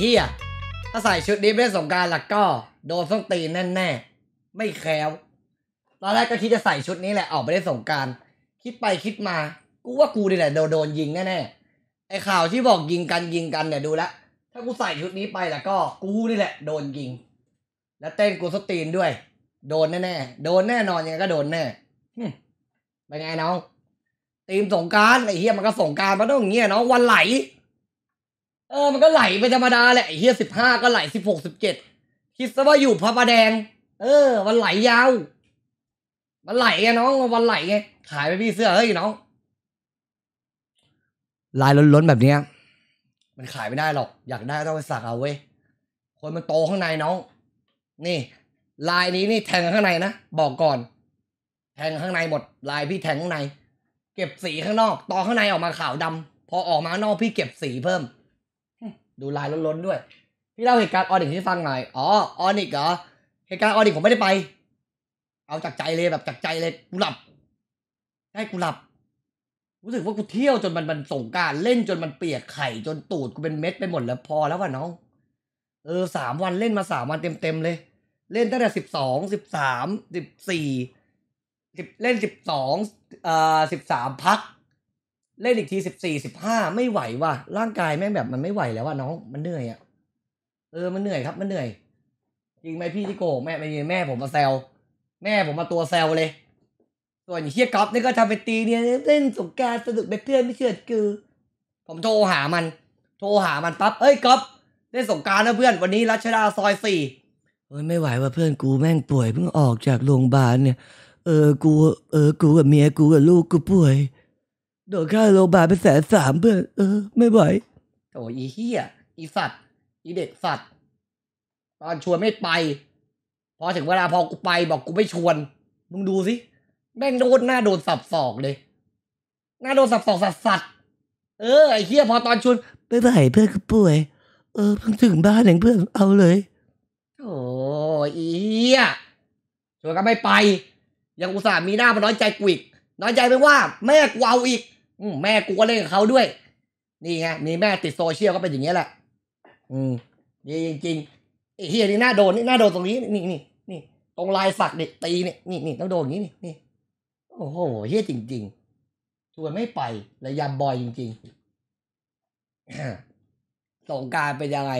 ฮียถ้าใส่ชุดนี้ไม่สงการหลักก็ โดนส้นตีนแน่ๆไม่แคล้ว ตอนแรกก็คิดจะใส่ชุดนี้แหละออกไปได้สงการ คิดไปคิดมากูว่ากูนี่แหละโดนยิงแน่ๆไอข่าวที่บอกยิงกันยิงกันเนี่ยดูละ ถ้ากูใส่ชุดนี้ไปแล้วก็กูนี่แหละโดนยิง แล้วเต้นกูสตีนด้วย โดนแน่ๆโดนแน่นอนยังไงก็โดนแน่เป็นไงน้องตีมสงการไอเฮียมันก็สงการมันต้องเงี้ยน้องวันไหลเออมันก็ไหลไปธรรมดาแหละเฮียสิบห้าก็ไหลสิบหกสิบเจ็ดคิดซะว่าอยู่พระประแดง เออวันไหลยาวมันไหลไงน้องวันไหลไงขายไปพี่เสื้อเฮ้ยน้อง ลายล้นๆแบบเนี้ย มันขายไม่ได้หรอก อยากได้ต้องไปสักเอาเว้ยคนมันโตข้างในน้อง นี่ ลายนี้นี่แทงข้างในนะบอกก่อน แทงข้างในหมด ลายพี่แทงข้างในเก็บสีข้างนอก ต่อข้างในออกมาขาวดำ พอออกมานอกพี่เก็บสีเพิ่มดูลายล้นๆด้วย พี่เล่าเหตุการณ์ออนิกให้ฟังหน่อย อ๋อ ออนิกเหรอ เหตุการณ์ออนิกผมไม่ได้ไป เอาจากใจเลยแบบจากใจเลย กูหลับใช่กูหลับ รู้สึกว่ากูเที่ยวจนมันมันส่งการเล่นจนมันเปียกไข่ จนตูดกูเป็นเม็ดไปหมดแล้วพอแล้วว่ะน้อง เออสามวันเล่นมาสามวันเต็มๆเลย เล่นตั้งแต่สิบสองสิบสามสิบสี่สิบเล่นสิบสองเอ่อสิบสามพักเล่นอีกทีสิบสี่สิบห้าไม่ไหวว่ะร่างกายแม่งแบบมันไม่ไหวแล้วว่ะน้องมันเหนื่อยอ่ะเออ มันเหนื่อยครับ มันเหนื่อยจริงไหมพี่ที่โกแม่ไม่มนแม่ผมมาแซวแม่ผมมาตัวแซวเลย ส่วนเฮียก๊อฟนี่ก็ทำไปตีเนี่ยเล่นสงการสนุกไปเพื่อนไม่เชื่อคือ ผมโทรหามัน โทรหามันปั๊บเอ้ยก๊อฟเล่นสงการนะเพื่อนวันนี้รัชดาซอยสี่เฮ้ยไม่ไหวว่ะเพื่อนกูแม่งป่วยเพิ่งออกจากโรงพยาบาลเนี่ยเออกูเออกูกับเมียกูกับลูกกูป่วยโดนค่าโรงพยาบาลเป็นแสนสามเพื่อนเออ ไม่ไหวโอ้ยเฮียอีสัตว์ อีเด็กสัตว์ ตอนชวนไม่ไป พอถึงเวลาพอกูไปบอกกูไม่ชวน มึงดูสิแม่งโดนหน้าโดนสับสอกเลย หน้า โดนสับสอกสัตว์สัตว์เออไอ้เฮียพอตอนชวนไม่ไหวเพื่อนกูป่วย เออเพิ่งถึงบ้านเองเพื่อนเอาเลย โอ้ยีเฮียชวนก็ไม่ไป ยังอุตส่าห์มีหน้ามาน้อยใจกูอีกน้อยใจไม่ว่าแม่กูเอาอีกแม่กูก็เล่นกับเขาด้วย นี่ไงมีแม่ติดโซเชียลก็เป็นอย่างเงี้ยแหละอืมนี่จริงๆไอ้เฮียนี่น่าโดนนี่น่าโดนตรงนี้นี่นี่นี่ ตรงลายสักเด็กตีเนี่ยนี่นี่ต้องโดนอย่างนี้นี่นี่ โอ้โหเฮียจริงๆชวนไม่ไประยำบอยจริงๆสงการเป็นยังไง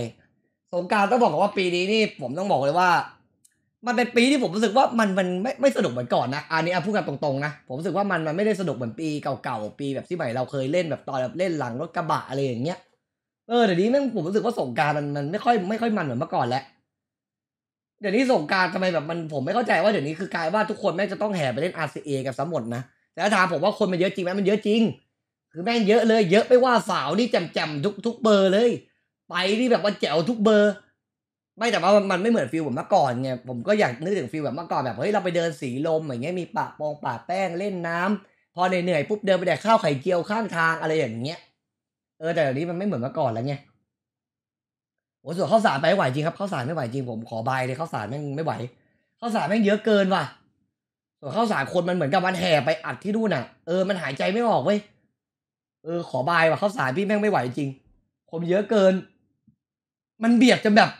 สงการต้องบอกว่าปีนี้นี่ ผมต้องบอกเลยว่ามันเป็นปีที่ผมรู้สึกว่ามันมันไม่ไม่สนุกเหมือนก่อนนะอันนี้พูดกันตรงๆนะ ผมรู้สึกว่ามันมันไม่ได้สนุกเหมือนปีเก่าๆปี แบบที่ใหม่เราเคยเล่นแบบตอนแบบเล่นหลังรถกระบะอะไรอย่างเงี้ย เออเดี๋ยวนี้แม่งผมรู้สึกว่าสงการมันมันไม่ค่อยไม่ค่อยมันเหมือนเมื่อก่อนแล้วเดี๋ยวนี้สงการทำไมแบบมันผมไม่เข้าใจว่าเดี๋ยวนี้คือกลายว่าทุกคนแม่งจะต้องแห่ไปเล่น RCA กันสมหมดนะ แต่ถามผมว่าคนมันเยอะจริงไหมมันเยอะจริง คือแม่งเยอะเลย เยอะไม่ว่าสาวนี่แจมๆทุกทุกเบอร์เลย ไปนี่แบบว่าแจ๋วทุกเบอร์ไม่แต่ว่ามันไม่เหมือนฟิลแบบเมื่อก่อนไงผมก็อยากนึกถึงฟิลแบบเมื่อก่อนแบบเฮ้ยเราไปเดินสีลมอย่างเงี้ยมีปะปองปะแป้งเล่นน้ำ พอเหนื่อยๆปุ๊บเดินไปแดกข้าวไข่เจียวข้างทางอะไรอย่างเงี้ยเออแต่เดี๋ยวนี้มันไม่เหมือนเมื่อก่อนแล้วไงโอ้ส่วนข้าวสารไปไหวจริงครับข้าวสารไม่ไหวจริงผมขอบายเลยข้าวสารแม่งไม่ไหวข้าวสารแม่งเยอะเกินว่ะส่วนข้าวสารคนมันเหมือนกับมันแห่ไปอัดที่นู่นอ่ะเออมันหายใจไม่ออกเว้ยเออขอบายว่ะข้าวสารพี่แม่งไม่ไหวจริงผมเยอะเกิน มันเบียดจนแบบ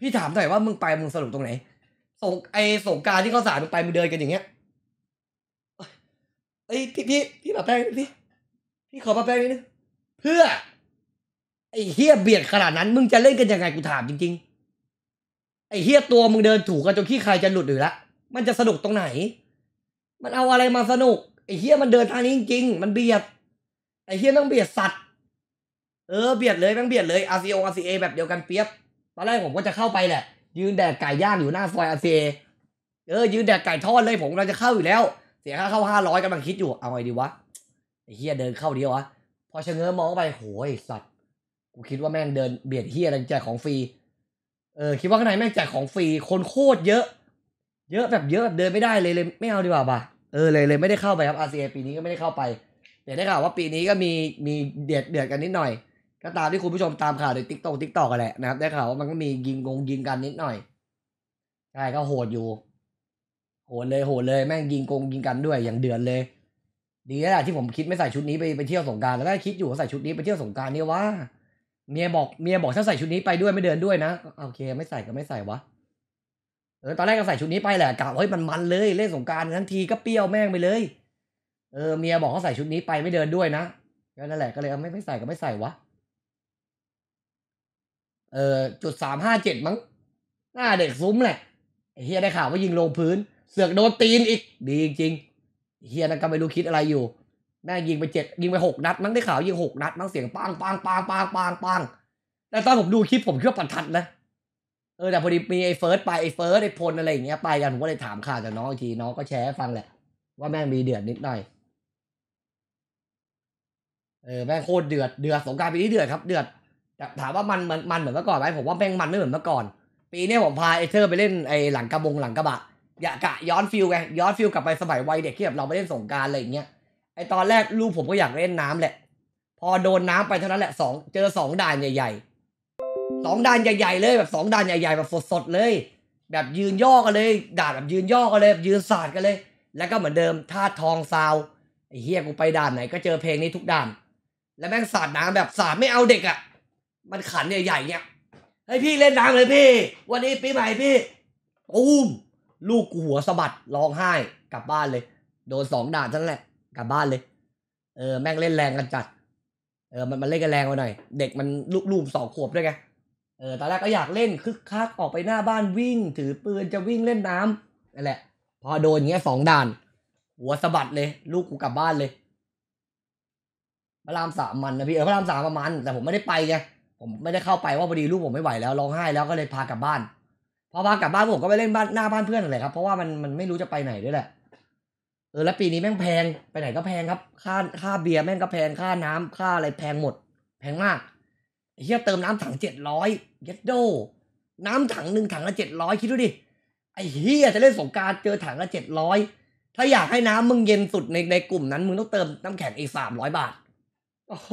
พี่ถามหน่อยว่ามึงไปมึงสรุปตรงไหนส่งไอสงการที่เขาสารมึงไปมึงเดินกันอย่างเงี้ยไอพี่พี่พี่แบบแป้งพี่พี่ขอมาแป้งนิดนึงเพื่อ ไอเฮียเบียดขนาดนั้น มึงจะเล่นกันยังไงกูถามจริงๆ ไอเฮียตัวมึงเดินถูกกันจนขี้ใครจะหลุดหรือละมันจะสนุกตรงไหน มันเอาอะไรมาสนุกไอเฮียมันเดินทางนี้จริง ๆ มันเบียดไอเฮียต้องเบียดสัตว์เออเบียดเลยแม่งเบียดเลย RCO RCA แบบเดียวกันเปียบตอนแรกผมก็จะเข้าไปแหละ ยืนแดกไก่ย่างอยู่หน้าซอยอาเซ เออยืนแดกไก่ทอดเลยผมเราจะเข้าอยู่แล้ว เสียค่าเข้าห้าร้อยกำลังคิดอยู่เอาไงดีวะไอ้เฮียเดินเข้าดีวะพอชะเง้อมองไปโหยสัตว์กูคิดว่าแม่งเดินเบียดเฮียอะไรแจกของฟรีเออคิดว่าข้างในแม่งแจกของฟรีคนโคตรเยอะ เยอะแบบเยอะแบบเดินไม่ได้เลยเลยไม่เอาดีกว่าป่ะเออเลยเลยไม่ได้เข้าไปครับอาเซียปีนี้ก็ไม่ได้เข้าไปแต่ได้ข่าวว่าปีนี้ก็มีมีเดือดเดือดกันนิดหน่อยก็ตามที่คุณผู้ชมตามข่าวในติ๊กต็อกติ๊กต็อกกันแหละนะครับได้ข่าวว่ามันก็มียิงงงยิงกันนิดหน่อยใช่ก็โหดอยู่ โหดเลยโหดเลยแม่งยิงกงยิงกันด้วยอย่างเดือนเลยดีแล้วแหะที่ผมคิดไม่ใส่ชุดนี้ไปไปเที่ยวสงการแล้วก็คิดอยู่ว่าใส่ชุดนี้ไปเที่ยวสงการเนี่ยว่าเมียบอกเมียบอกถ้าใส่ชุดนี้ไปด้วยไม่เดินด้วยนะโอเคไม่ใส่ก็ไม่ใส่วะเออตอนแรกก็ใส่ชุดนี้ไปแหละกะเฮ้ยมันมันเลยเล่นสงการทั้งทีก็เปรี้ยวแม่งไปเลย เออเมียบอกเขาใส่ชุดนี้ไปไม่เดินด้วยนะก็นั่นแหละก็เลยไม่ไม่ใส่ก็ไม่ใส่วะเออจุดสามห้าเจ็ดมั้งหน้าเด็กซุ้มแหละเฮียได้ข่าวว่ายิงลงพื้น เสือกโดนตีนอีก ดีจริงเฮียนั่นก็ไม่รู้คิดอะไรอยู่แม่ยิงไปเจ็ดยิงไปหกนัด มั้งได้ข่าว ยิงหกนัด มั้งเสียงปังปังปังปังปังปังแต่ตอนผมดูคลิปผมคิดว่าปันทัดนะ เออ แต่พอดีมีไอ้เฟิร์สไปไอ้เฟิร์สไอ้พลอะไรอย่างเงี้ยไปกันผมก็เลยถามข่าวจากน้องอีกทีน้องก็แชร์ฟังแหละว่าแม่งมีเดือดนิดหน่อยเออแม่งโคตรเดือดเดือดสงการปีนี้เดือดครับ เดือดถามว่ามันมันมันเหมือนเมื่อก่อนไหมผมว่าแม่งมันไม่เหมือนเมื่อก่อน ปีนี้ผมพาเอเธอร์ไปเล่นไอหลังกระบงหลังกระบะอยากะย้อนฟิลไงย้อนฟิลกลับไปสมัยวัยเด็กที่แบบเราไปเล่นสงการอะไรอย่างเงี้ยไอตอนแรกลูกผมก็อยากเล่นน้ำแหละ พอโดนน้ำไปเท่านั้นแหละสองเจอสองด่านใหญ่ๆสองด่านใหญ่ๆเลยแบบสองด่านใหญ่ๆแบบสดๆ เลย แบบยืนย่อกันเลยด่านแบบยืนย่อกันเลยยืนสาดกันเลย แล้วก็เหมือนเดิม ท่าทองซาวไอเฮียกูไปด่านไหนก็เจอเพลงนี้ทุกด่านแล้วแม่งสาดน้ำแบบสาดไม่เอาเด็กอะ่ะมันขันใหญ่ๆเนี่ยให้พี่เล่นน้ำเลยพี่ วันนี้ปีใหม่พี่อุ้มลูกกูหัวสะบัดร้องไห้กลับบ้านเลย โดนสองด่านทั้งแหละกลับบ้านเลย เออแม่งเล่นแรงกันจัด เออมันมันเล่นกันแรงไปหน่อยเด็กมันลูกลูกสองขวบด้วยไงเออตอนแรกก็อยากเล่นคึกคักออกไปหน้าบ้านวิ่ง ถือปืนจะวิ่งเล่นน้ำนั่นแหละ พอโดนเงี้ยสองด่าน หัวสะบัดเลยลูกกูกลับบ้านเลยพระรามสามมันนะพี่เออพระรามสามประมาณแต่ผมไม่ได้ไปไงผมไม่ได้เข้าไปว่าพอดีลูกผมไม่ไหวแล้วร้องไห้แล้วก็เลยพากลับบ้าน พอพากลับบ้านผมก็ไปเล่นบ้านหน้าบ้านเพื่อนอะไรครับเพราะว่ามันมันไม่รู้จะไปไหนด้วยแหละ เออแล้วปีนี้แม่งแพงไปไหนก็แพงครับ ค่าค่าเบียร์แม่งก็แพงค่าน้ำค่าอะไรแพงหมด แพงมากเฮียเติมน้ำถังเจ็ดร้อยเยดโด น้ำถังหนึ่งถังละเจ็ดร้อยคิดดูดิไอเฮียจะเล่นสงการเจอถังละเจ็ดร้อยถ้าอยากให้น้ำมึงเย็นสุดในในกลุ่มนั้นมึงต้องเติมน้ำแข็งอีกสามร้อยบาทโอ้โห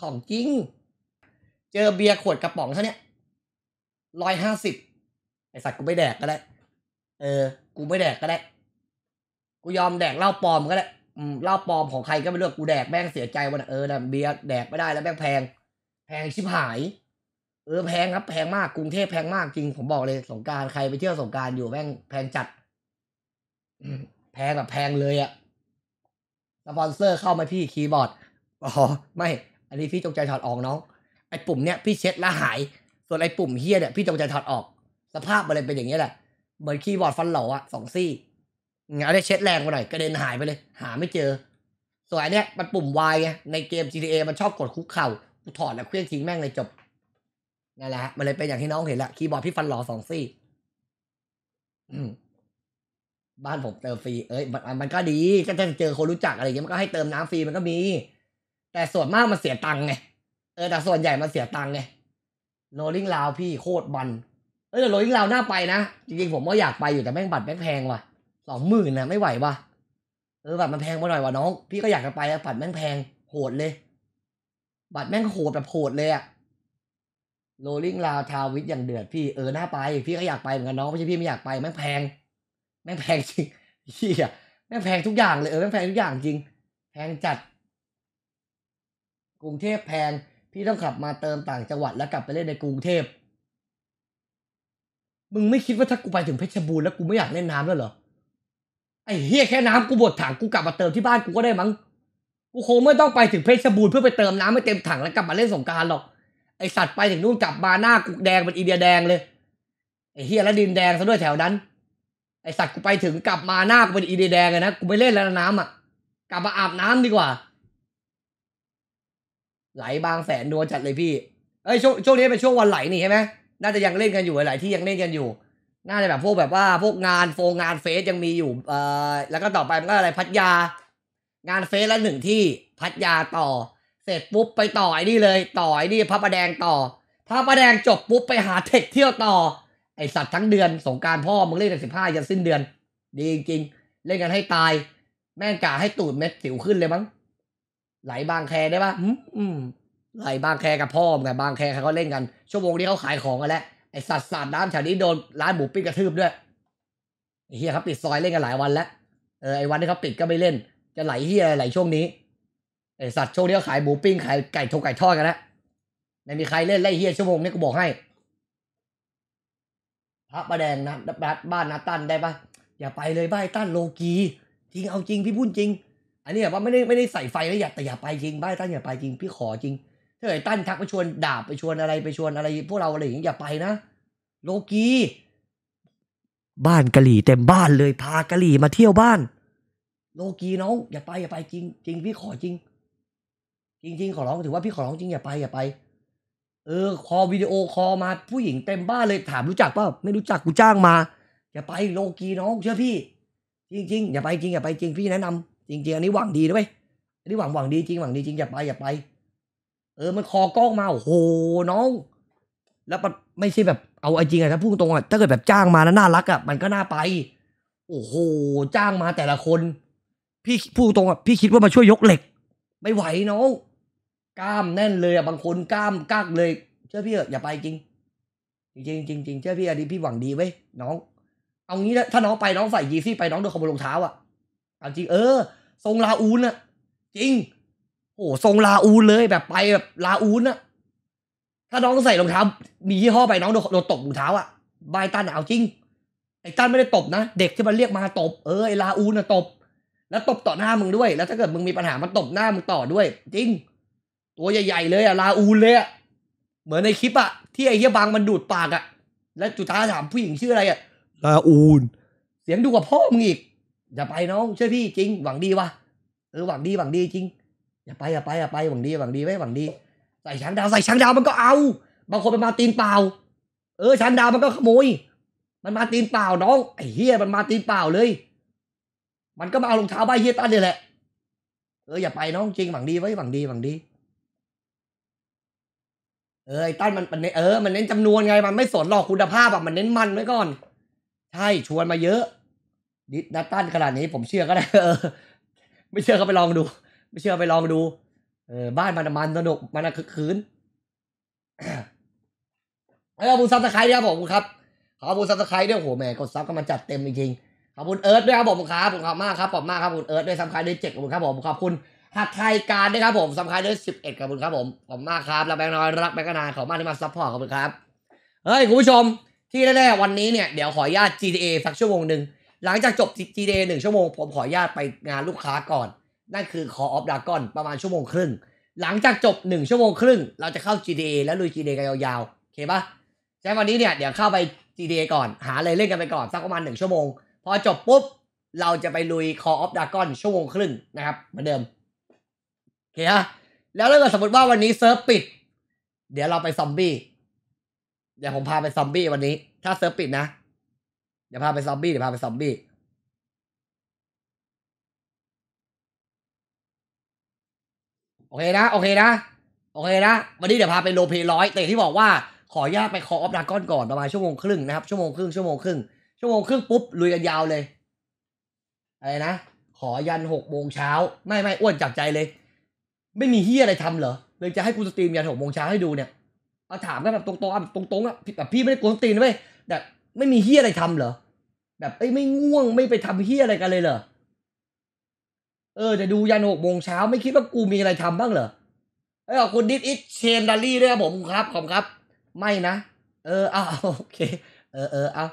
ของจริงเจอเบียร์ขวดกระป๋องเท่านี้ร้อยห้าสิบ ไอสัตว์กูไม่แดกก็ได้ เออ กูไม่แดกก็ได้ กูยอมแดกเหล้าปลอมก็ได้เหล้าปลอมของใครก็ไม่เลือกกูแดกแม่งเสียใจว่นเออนะเบียร์แดกไม่ได้แล้วแม่งแพง แพงชิบหาย เออแพงครับแพงมากกรุงเทพแพงมากจริง ผมบอกเลยสงการใครไปเที่ยวสงการอยู่แม่งแพงจัด แพงแบบแพงเลยอะสปอนเซอร์เข้ามาพี่คีย์บอร์ด อ๋อไม่ อันนี้พี่จงใจถอดออกน้องไอ้ปุ่มเนี้ย พี่เช็ดแล้วหาย ส่วนไอ้ปุ่มเฮียเนี่ย พี่จงใจถอดออก สภาพมันเลยเป็นอย่างนี้แหละเหมือนคีย์บอร์ดฟันหล่ออะสองซี่งั้นได้เช็ดแรงไปหน่อยกระเด็นหายไปเลย หาไม่เจอส่วนอันเนี้ยมันปุ่มวายไงในเกม GTA มันชอบกดคุกเข่า ถอดแล้วเครื่องทิ้งแม่งเลยจบนั่นแหละมันเลยเป็นอย่างที่น้องเห็นละ คีย์บอร์ดพี่ฟันหล่อสองซี่บ้านผมเติมฟรีเอ้ยมันมันก็ดีก็จะเจอคนรู้จักอะไรเงี้ยมันก็ให้เติมน้ำฟรีมันก็มี แต่ส่วนมากมันเสียตังค์ไงเออแต่ส่วนใหญ่มันเสียตังค์ไงโรลลิงลาวพี่โคตรบัน เออแต่โรลลิงลาวน่าไปนะ จริงๆผมก็อยากไปอยู่แต่แม่งบัตรแม่งแพงว่ะสองหมื่นนะ ไม่ไหวว่ะเออบัตรมันแพงไปหน่อยว่ะน้อง พี่ก็อยากจะไปแต่บัตรแม่งแพงโหดเลย บัตรแม่งโหดแบบโหดเลยอะโรลลิงลาวทาวิทอย่างเดือดพี่เออน่าไป พี่ก็อยากไปเหมือนกันน้องไม่ใช่พี่ไม่อยากไป แม่งแพงแม่งแพงจริงเฮียแม่งแพงทุกอย่างเลยเออแม่งแพงทุกอย่างจริง แพงจัด กรุงเทพแพงพี่ต้องขับมาเติมต่างจังหวัดแล้วกลับไปเล่นในกรุงเทพมึงไม่คิดว่าถ้ากูไปถึงเพชรบูรณ์แล้วกูไม่อยากเล่นน้ำแล้วเหรอ ไอ้เฮียแค่น้ำกูบดถังกูกลับมาเติมที่บ้านกูก็ได้มั้ง กูคงไม่ต้องไปถึงเพชรบูรณ์เพื่อไปเติมน้ำให้เต็มถังแล้วกลับมาเล่นสงการหรอก ไอสัตว์ไปถึงนู่นกลับมาหน้ากูแดงเป็นอินเดียแดงเลย ไอเฮียแล้วดินแดงซะด้วยแถวนั้น ไอสัตว์กูไปถึงกลับมาหน้ากูเป็นอินเดียแดงเลยนะ กูไม่เล่นแล้วน้ำอ่ะ กลับมาอาบน้ำดีกว่าไหลบางแสนดัวจัดเลยพี่ เอ้ยช่วงช่วงนี้เป็นช่วงวันไหลนี่ใช่ไหมน่าจะยังเล่นกันอยู่หลายที่ยังเล่นกันอยู่ น่าจะแบบพวกแบบว่าพวกงานโฟงานเฟสยังมีอยู่เอ่อแล้วก็ต่อไปมันก็อะไรพัทยา งานเฟสละหนึ่งที่พัทยาต่อ เสร็จปุ๊บไปต่อไอ้นี่เลย ต่อไอ้นี่พระประแดงต่อพระประแดงจบปุ๊บไปหาเทคเที่ยวต่อไอสัตว์ทั้งเดือนสงการพ่อมึงเล่นกันสิบห้ายันสิ้นเดือนดีจริงเล่นกันให้ตาย แม่งกะให้ตูดเม็ดสิวขึ้นเลยมั้งไหลบางแคได้ปะอืมไหลบางแคกับพ่อมไงบางแคเขาเล่นกันชั่วโมงนี้เขาขายของกันแล้วไอสัตว์สาดน้ำแถวนี้โดนร้านหมูปิ้งกระทืบด้วยเฮียครับปิดซอยเล่นกันหลายวันแล้วเออไอวันที่เขาปิดก็ไม่เล่น จะไหลเฮียไหลช่วงนี้ไอสัตว์ช่วงนี้เขาขายหมูปิ้งขายไก่ทงไก่ทอดกันแล้วไม่มีใครเล่นไล่เฮียชั่วโมงนี้กูบอกให้พระประแดงนะบ้านนาตั้นได้ปะอย่าไปเลยบ้านตั้นโลกีจริงเอาจริงพี่พูดจริงอันนี้แบบว่าไม่ได้ไม่ได้ใส่ไฟแล้วอย่าแต่อย่าไปจริงบ้านตั้นอย่าไปจริงพี่ขอจริงถ้าเกิดตั้นทักไปชวนดาบไปชวนอะไรไปชวนอะไร พวกเราอะไรอย่างี้อย่าไปนะโลกี บ้านกะหลี่เต็มบ้านเลยพากะหลี่มาเที่ยวบ้าน โลกีน้องอย่าไปอย่าไปจริง จริงพี่ขอจริง จริงจริงขอร้องถือว่าพี่ขอร้องจริงอย่าไปอย่าไป เออคอวิดีโอคอมาผู้หญิง เต็มบ้านเลยถามรู้จักป่าไม่รู้จักกูจ้างมา อย่าไปโลกีน้องเชื่อพี่ จริงๆอย่าไปจริง อย่าไปจริงพี่แนะนำจริงๆอันนี้หวังดีนะเว้ยอันนี้หวังหวังดีจริงหวังดีจริงอย่าไปอย่าไป เออ มันคอกล้องมาโอ้โหน้อง แล้วมันไม่ใช่แบบเอาไอจริงอะถ้าพูดตรงอะถ้าเกิดแบบจ้างมาแล้วน่ารักอะมันก็น่าไป โอ้โหจ้างมาแต่ละคน พี่พูดตรงอะพี่คิดว่ามาช่วยยกเหล็ก ไม่ไหวน้อง กล้ามแน่นเลยอะบางคนกล้ามกากเลยเชื่อพี่เอะอย่าไปจริง จริงจริงจริงเชื่อพี่อันนี้พี่หวังดีไว้น้องเอางี้ถ้าน้องไปน้องใส่ยีซี่ไปน้องโดนขโมยรองเท้าอะเอาจริง เออทรงลาอูนอะจริงโอ้ทรงลาอูนเลย แบบไปแบบลาอูนอะถ้าน้องใส่รองเท้ามียี่ห้อไปน้องโดนตบรองเท้าอะบายตันเอาจริง ไอ้ตันไม่ได้ตบนะ เด็กที่มันเรียกมาตบเออไอ้ลาอูนอะตบ แล้ว ตบต่อหน้ามึงด้วย แล้วถ้าเกิดมึงมีปัญหามันตบหน้ามึงต่อด้วย จริง ตัวใหญ่ๆเลยอะลาอูนเลยอะเหมือนในคลิปอะที่ไอ้เฮียบางมันดูดปากอะแล้วจุดท้าถามผู้หญิงชื่ออะไรอะลาอูน เสียงดูกว่าพ่อมึงอีกอย่าไปน้องเชื่อพี่จริง หวังดีวะเออหวังดีหวังดี จริง อย่าไปอย่าไปอย่าไปหวังดี หวังดีไว้หวังดีใส่ช้างดาวใส่ช้างดาวมันก็เอา บางคนมปนมาตีนเปล่าเออช้างดาวมันก็ขโมย มันมาตีนเปล่าน้อง ไอ้เฮียมันมาตีนเปล่าเลย มันก็มาเอารองเท้าใบเฮียตันนี่แหละเอออย่าไปน้อง จริงหวังดีไว้หวังดี หวังดี เออไอ้ตั้นมันนเออมันเน้นจำนวนไง มันไม่สนหรอกคุณภาพแบบมันเน้นมันไว้ก่อน ใช่ชวนมาเยอะดิสนัตตันขนาดนี้ผมเชื่อก็ได้เออ ไม่เชื่อก็ไปลองดู ไม่เชื่อไปลองดูเออบ้านมันมันสนุกมันคึกคืนแล้วขอบุญซับสไครต์ด้วยครับผมครับขอบคุณซับสไครต์ด้วยโหแม่กดซับก็มาจัดเต็มจริงขอบคุณเอิร์ธด้วยครับผมครับผมขอบมากครับขอบมากครับคุณเอิร์ธด้วยซับสไครญด้วยเจ็ดขอบคุณครับผมขอบคุณหักไทยการด้วยครับผมซับสไครญด้วยสิบเอ็ดขอบคุณครับผมขอบมากครับรัวแบงค์น้อยรักแบงค์นานขอบมากที่มาซัพพอร์ตขอบคุณครับเฮ้ยคุณผู้ชม ที่แน่ๆวันนี้เนี่ยเดี๋ยวขออนุญาต GTA สักชั่วโมงหนึ่งหลังจากจบ g d a ์หนึ่งชั่วโมงผมขออนุญาตไปงานลูกค้าก่อนนั่นคือคอออฟดากอนประมาณชั่วโมงครึ่ง หลังจากจบหนึ่งชั่วโมงครึ่ง เราจะเข้า g d a ์แล้วลุย g d a ์กันยาวๆโอเคปะใช่วันนี้เนี่ยเดี๋ยวเข้าไป g d a ์ก่อน หาเลยเล่นกันไปก่อน สักประมาณหนึ่งชั่วโมง พอจบปุ๊บเราจะไปลุยคอออฟดากอนชั่วโมงครึ่ง นะครับ เหมือนเดิมโอเคฮะแล้วถ้าเกิดสมมติว่าวันนี้เซิร์ฟปิดเดี๋ยวเราไปซอมบี้เดี๋ยวผมพาไปซอมบี้วันนี้ถ้าเซิร์ฟปิดนะดี๋ยวพาไปซอมบี้เดี๋ยวพาไปซอมบี้โอเคนะ โอเคนะ โอเคนะวันนี้เดี๋ยวพาไปโลเพร้อยแต่ที่บอกว่าขอญาตไปคอออฟดาก้อนก่อน ประมาณชั่วโมงครึ่งนะครับชั่วโมงครึ่งชั่วโมงครึ่งชั่วโมงครึ่งปุ๊บลุยกันยาวเลยอะไรนะขอยันหกโมงเช้า ไม่ไม่อ้วนจับใจเลย ไม่มีเฮียอะไรทำเหรอเลยจะให้กูสตรีมยันหกโมงเช้าให้ดูเนี่ยมาถามกันแบบตรงๆแบบตรงๆอ่ะแบบพี่ไม่ได้กูสตรีมนเว้ยแต่ไม่มีเฮียอะไรทำเหรอแบบเอ้ยไม่ง่วงไม่ไปทำเฮียอะไรกันเลยเหรอ เออจะดูยันหกโมงเช้า ไม่คิดว่ากูมีอะไรทำบ้างเหรอไออคุณดิฟอิทเชนดัลลี่ด้วยครับผมครับขอบครับ ไม่นะ เออเอาโอเค เออเออเอา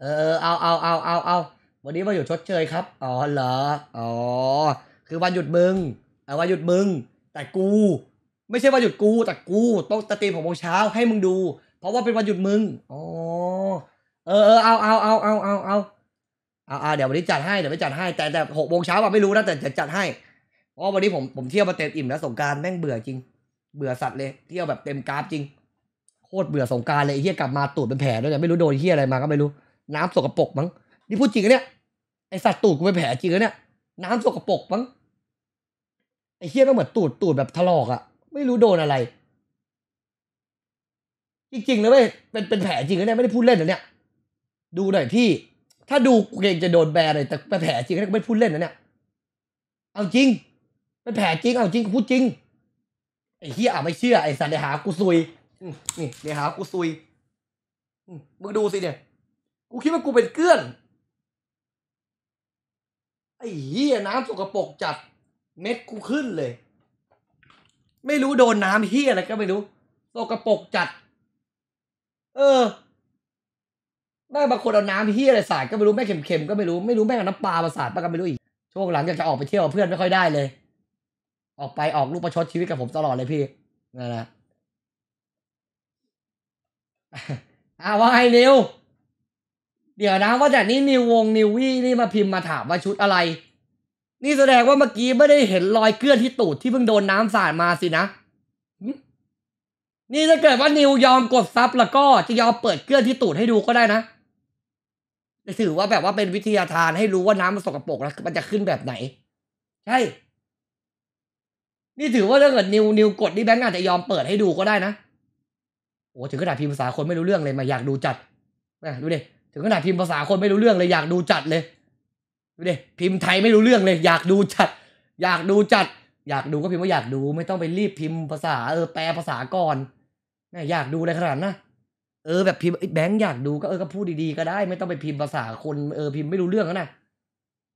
เออ เอาเอาเอาเอาเอาวันนี้วันหยุดชดเชยครับ อ๋อเหรอ อ๋อ คือวันหยุดมึงเอาวันหยุดมึงแต่กู ไม่ใช่วันหยุดกูแต่กูต้องตะตีผมโมงเช้าให้มึงดู เพราะว่าเป็นวันหยุดมึง อ๋อเออ เอา เอา เอา เอา เอา เอาเอาเดี๋ยววันนี้จัดให้ เดี๋ยวไปจัดให้ แต่แต่หกโมงเช้าอะไม่รู้นะแต่จะจัดให้เพราะวันนี้ผมผมเที่ยวมาเต็มอิ่มแล้วสงการแม่งเบื่อจริง เบื่อสัตว์เลย เที่ยวแบบเต็มกราฟจริง โคตรเบื่อสงการเลยเฮียกลับมาตูดเป็นแผลด้วยเนี่ยไม่รู้โดนเฮียอะไรมาก็ไม่รู้ น้ำสกปรกมั้งนี่พูดจริงเนี่ยไอสัตว์ตูดกูเป็นแผลจริงเนี่ย น้ำสกปรกมั้งไอเฮียกันเหมือนตูดตูดแบบทะลอกอะไม่รู้โดนอะไรจริงๆนะเว้ยเป็นเป็นแผลจริงเนี่ยไม่ได้พูดเล่นนะเนี่ยดูหน่อยพี่ ถ้าดูเกรงจะโดนแบ์เลยแต่แผลจริงไม่พูดเล่นนะเนี่ยเอาจริงเป็นแผลจริง เอาจริงพูดจริง ไอ้เฮียไม่เชื่อไอ้สันเดหากูซุยนี่เดหากูซุยมึงดูสิเนี่ย กูคิดว่ากูเป็นเกลื่อน ไอ้เฮียน้ำสกปรกจัด เม็ดกูขึ้นเลย ไม่รู้โดนน้ำเฮียอะไรก็ไม่รู้สกปรกจัด เออแม่บางคนเอาน้ำพี่อะไรสาดก็ไม่รู้แม่เค็มๆก็ไม่รู้ไม่รู้แม่เอาน้ำปลามาสาดปลาก็ไม่รู้อีกช่วงหลังอยากจะออกไปเที่ยวเพื่อนไม่ค่อยได้เลย ออกไปออกลูกประชดชีวิตกับผมตลอดเลยพี่นั่นแหละอาว่าให้นิวเดี๋ยวนะว่าแต่นี่นิววงนิววี่นี่มาพิมพ์มาถามว่าชุดอะไร นี่แสดงว่าเมื่อกี้ไม่ได้เห็นรอยเกลื่อนที่ตูดที่เพิ่งโดนน้ำสาดมาสินะนี่ถ้าเกิดว่านิวยอมกดซับแล้วก็จะยอมเปิดเกลื่อนที่ตูดให้ดูก็ได้นะถือว่าแบบว่าเป็นวิทยาทานให้รู้ว่าน้ำมันสกปรกแล้ว มันจะขึ้นแบบไหน ใช่ นี่ถือว่าถ้าเกิดนิวนิวกดนี่แบงก์อาจจะยอมเปิดให้ดูก็ได้นะโอ้ถึงขนาดพิมพ์ภาษาคนไม่รู้เรื่องเลยมา อยากดูจัดนะดูดิถึงขนาดพิมพ์ภาษาคนไม่รู้เรื่องเลย อยากดูจัดเลยดูดิพิมพ์ไทยไม่รู้เรื่องเลย อยากดูจัด อยากดูจัด อยากดูก็พิมพ์ว่าอยากดู ไม่ต้องไปรีบพิมพ์ภาษาเออแปลภาษาก่อนแม่อยากดูอะไรขนาดนะเออแบบพิมพ์แบงค์อยากดูก็เออก็พูดดี ๆ ก็ได้ ไม่ต้องไปพิมพ์ภาษาคนเออพิมพ์ไม่รู้เรื่องแล้วนะ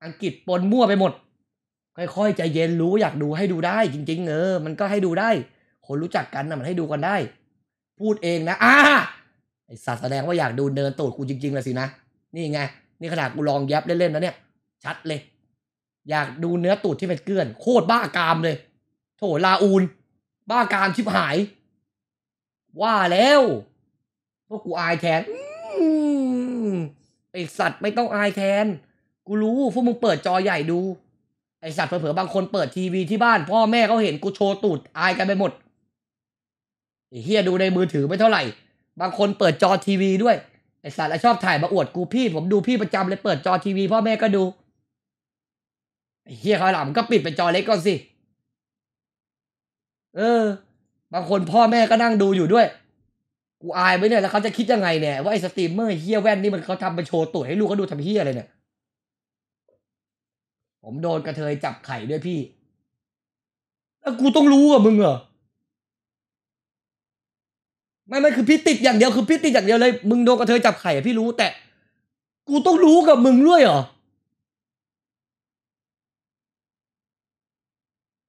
อังกฤษปนมั่วไปหมด ค่อยๆใจเย็นรู้อยากดูให้ดูได้จริง ๆเออมันก็ให้ดูได้ คนรู้จักกันนะมันให้ดูกันได้ พูดเองนะอ่าไอสัตว์แสดงว่าอยากดูเดินตูดกูจริงๆเลยสินะ นี่ไง นี่ขนาดกูลองแย็บเล่นๆนะเนี่ย ชัดเลย อยากดูเนื้อตูดที่เป็นเกลื่อนโคตรบ้ากามเลย โถลาอูนบ้ากามชิบหาย ว่าแล้วพากกูอายแทนไอสัตว์ไม่ต้องอายแทน กูรู้พวกมึงเปิดจอใหญ่ดู ไอสัตว์เผลอๆบางคนเปิดทีวีที่บ้าน พ่อแม่เขาเห็นกูโชว์ตูดอายกันไปหมดเฮียดูในมือถือไม่เท่าไหร่ บางคนเปิดจอทีวี ด้วยไอสัตว์ชอบถ่ายมาอวดกูพี่ ผมดูพี่ประจำเลยเปิดจอทีวีพ่อแม่ก็ดูไอเฮียเขาหลังก็ปิดเป็นจอเล็กก่อนสิ เออ บางคนพ่อแม่ก็นั่งดูอยู่ด้วยกูอายไหมเนี่ยแล้วเขาจะคิดยังไงเนี่ยว่าไอ้สตรีมเมอร์เฮี้ยแว่นนี่มันเขาทำมปโชว์ตัวให้ลูกเขาดูทำเฮี้ยอะไรเนี่ยผมโดนกระเทยจับไข่ด้วยพี่ แล้วกูต้องรู้อะมึงเหรอไม่ไม่คือพี่ติดอย่างเดียวคือพี่ติดอย่างเดียวเลยมึงโดนกระเทยจับไข่พี่รู้แต่กูต้องรู้กับมึงด้วยเหรอ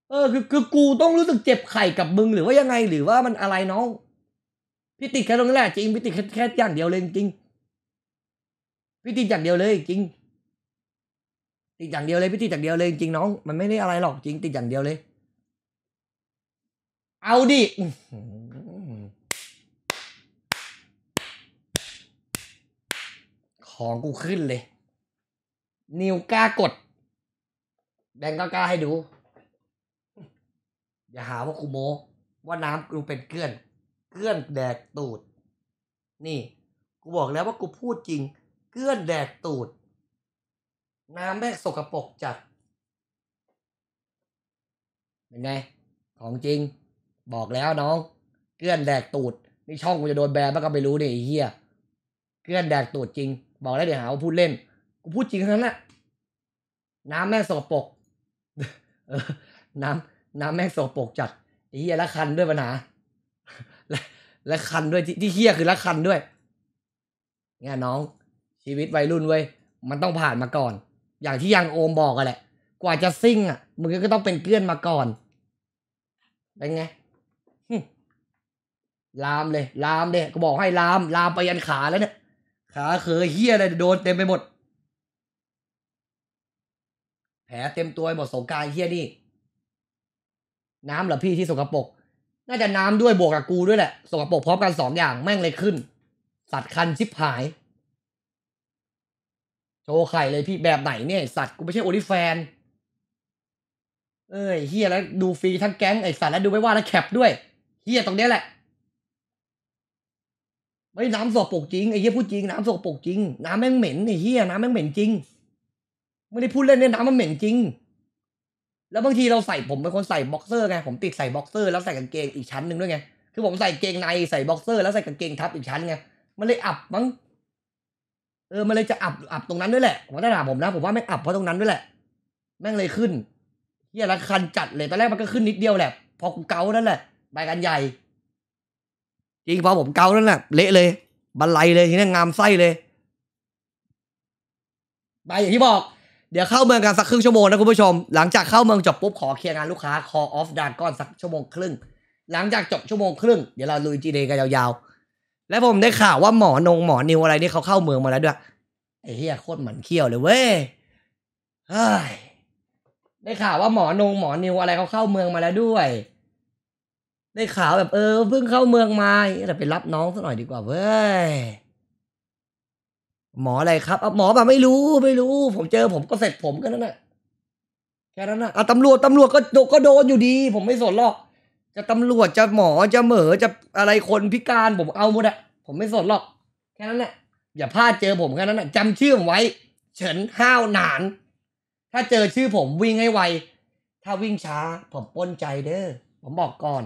เออ คือคือกูต้องรู้สึกเจ็บไข่กับมึงหรือว่ายังไงหรือว่ามันอะไรน้องพี่ติดแค่ตรงนี้แหละจริงพี่ติดแค่อย่างเดียวเลย จริงพี่ติดอย่างเดียวเลยจริงติดอย่างเดียวเลยพี่ติดอย่างเดียวเลยจริงน้องมันไม่ได้อะไรหรอกจริง ติดอย่างเดียวเลยเอาดิของกูขึ้นเลย นิวกล้ากดแบงก็กล้าให้ดู อย่าหาว่ากูโมว่าน้ำกูเป็นเกลื่อนเกื้อนแดกตูด นี่ กูบอกแล้วว่ากูพูดจริง เกื้อนแดกตูด น้ำแม่สกรปรกจัด เป็นไง ของจริง บอกแล้วน้อง เกื้อนแดกตูด นี่ช่องกูจะโดนแบนบ้างก็ไม่รู้เนี่ยเฮียเกื้อนแดกตูดจริง บอกแล้วเดี๋ยวหาว่าพูดเล่น กูพูดจริงทั้งนั้นแหละน้ำแม่สกปรกน้ำน้ำแม่สกปรกจัดอเหี้ยละคันด้วยปัญหาและคันด้วยที่ที่เฮี้ยคือละคันด้วยเนี่ยน้อง ชีวิตวัยรุ่นเว้ยมันต้องผ่านมาก่อน อย่างที่ยังโอมบอกกันแหละ กว่าจะซิ่ง อ่ะมึงก็ต้องเป็น เกื้อนมาก่อนเป็นไงลามเลยลามเลยก็บอกให้ลาม ลามไปยันขาแล้วเนี่ยขาเขยเฮี้ยอะไรโดนเต็มไปหมดแผลเต็มตัวหมดสงการเฮี้ยนี่น้ำเหรอพี่ที่สกปรกน่าจะน้ำด้วยบวกกับกูด้วยแหละสกปรกพร้อมกันสองอย่างแม่งเลยขึ้น สัตว์คันชิบหายโชว์ไข่เลยพี่แบบไหนเนี่ยสัตว์กูไม่ใช่โอลิแฟนเอ้ยเฮียแล้วดูฟรีทั้งแก๊งไอสัตว์แล้วดูไม่ว่าแล้วแคปด้วยเฮียตรงเนี้ยแหละไม่น้ำสกปรกจริงไอ้เฮียพูดจริงน้ำสกปรกจริง น้ำแม่งเหม็นไอ้เฮียน้ำแม่งเหม็นจริงไม่ได้พูดเล่นเนี่ยน้ำมันเหม็นจริงแล้วบางทีเราใส่ผมเป็นคนใส่บ็อกเซอร์ไงผมติดใส่บ็อกเซอร์แล้วใส่กางเกงอีกชั้นหนึ่งด้วยไงคือผมใส่เกงในใส่บ็อกเซอร์ แล้วใส่กางเกงทับอีกชั้นไงมันเลยอับมั้งเออมันเลยจะอับอับตรงนั้นด้วยแหละผมถ้าถามผมนะ ผมว่าแม่งอับเพราะตรงนั้นด้วยแหละ แม่งเลยขึ้นเฮียรัดคันจัดเลยตอนแรกมันก็ขึ้นนิดเดียวแหละพอกูเกานั่นแหละใบกันใหญ่ จริงพอผมเกานั่นแหละเละเลยบันไลเลยทีนี้งามไส้เลย ใบอย่างที่บอกเดี๋ยวเข้าเมืองกันสักครึ่งชั่วโมงนะคุณผู้ชม หลังจากเข้าเมืองจบปุ๊บขอเคลียร์งานลูกค้าคอออฟดานก้อนสักชั่วโมงครึ่ง หลังจากจบชั่วโมงครึ่งเดี๋ยวเราลุยจีเดกันยาวๆ และผมได้ข่าวว่าหมอนงหมอนิวอะไรนี่เขาเข้าเมืองมาแล้วด้วยไอ้เหี้ยโคตรหมันเคี้ยวเลยเว้ย ได้ข่าวว่าหมอนงหมอนิวอะไรเขาเข้าเมืองมาแล้วด้วย ได้ข่าวแบบ เออเพิ่งเข้าเมืองมาแต่ไปรับน้องสักหน่อยดีกว่าเว้ยหมออะไรครับหมอแบบไม่รู้ ไม่รู้ ผมเจอ ผมก็เสร็จผมก็นนั่นแหละแค่นั้นนะอ่ะตำรวจตำรวจก็ก็โดนอยู่ดี ผมไม่สนหรอกจะตำรวจจะหมอจะเหมอจะอะไรคนพิการผมเอาหมดอะผมไม่สนหรอก แค่นั้นแหละอย่าพลาดเจอผมแค่นั้นนะจำชื่อผมไว้เฉินห้าวหนาน ถ้าเจอชื่อผมวิ่งให้ไวถ้าวิ่งช้าผมป้นใจเด้อผมบอกก่อน